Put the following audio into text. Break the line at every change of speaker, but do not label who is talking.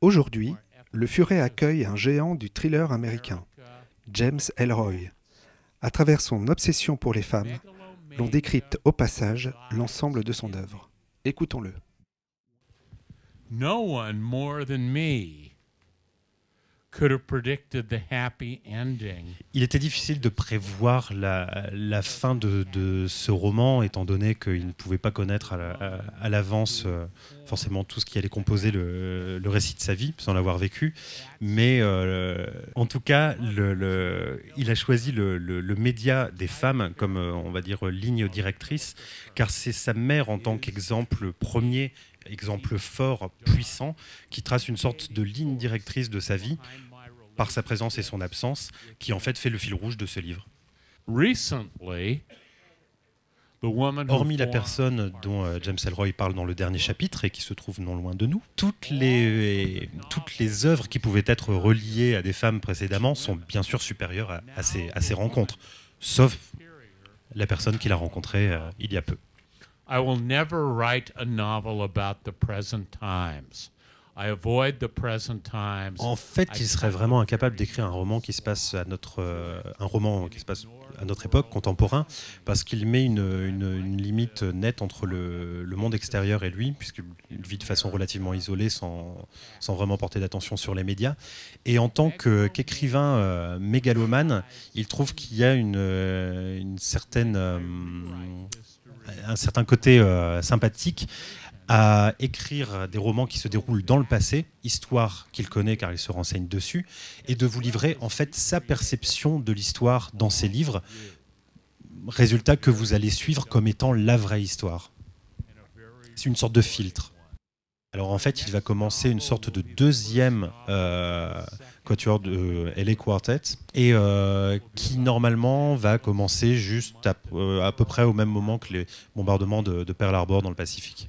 Aujourd'hui, le Furet accueille un géant du thriller américain, James Elroy. À travers son obsession pour les femmes, l'on décrypte au passage l'ensemble de son œuvre. Écoutons-le.
one more than me
il était difficile de prévoir la, fin de, ce roman, étant donné qu'il ne pouvait pas connaître à l'avance euh, forcément tout ce qui allait composer le, récit de sa vie, sans l'avoir vécu. Mais euh, en tout cas, le, il a choisi le, média des femmes comme, euh, on va dire, ligne directrice, car c'est sa mère en tant qu'exemple premier exemple fort, puissant, qui trace une sorte de ligne directrice de sa vie, par sa présence et son absence, qui en fait fait le fil rouge de ce livre. Hormis la personne dont euh, James Elroy parle dans le dernier chapitre et qui se trouve non loin de nous, toutes oh. les, toutes les œuvres qui pouvaient être reliées à des femmes précédemment sont bien sûr supérieures à, à, ces, à ces, rencontres, sauf la personne qu'il a rencontrée euh, il y a peu.
I will never write a novel about the present times. En fait, il serait vraiment
incapable d'écrire un roman qui se passe à notre euh, un roman qui se passe à notre époque contemporain, parce qu'il met une, une, limite nette entre le, le monde extérieur et lui, puisqu'il vit de façon relativement isolée, sans, sans vraiment porter d'attention sur les médias. Et en tant qu'écrivain euh, mégalomane, il trouve qu'il y a une, euh, une certaine un certain côté sympathique à écrire des romans qui se déroulent dans le passé, histoire qu'il connaît car il se renseigne dessus, et de vous livrer en fait sa perception de l'histoire dans ses livres, résultat que vous allez suivre comme étant la vraie histoire. C'est une sorte de filtre. Alors en fait, il va commencer une sorte de deuxième euh, quatuor de euh, LA Quartet, et euh, qui normalement va commencer juste euh, à, peu près au même moment que les bombardements de, de Pearl Harbor dans le Pacifique.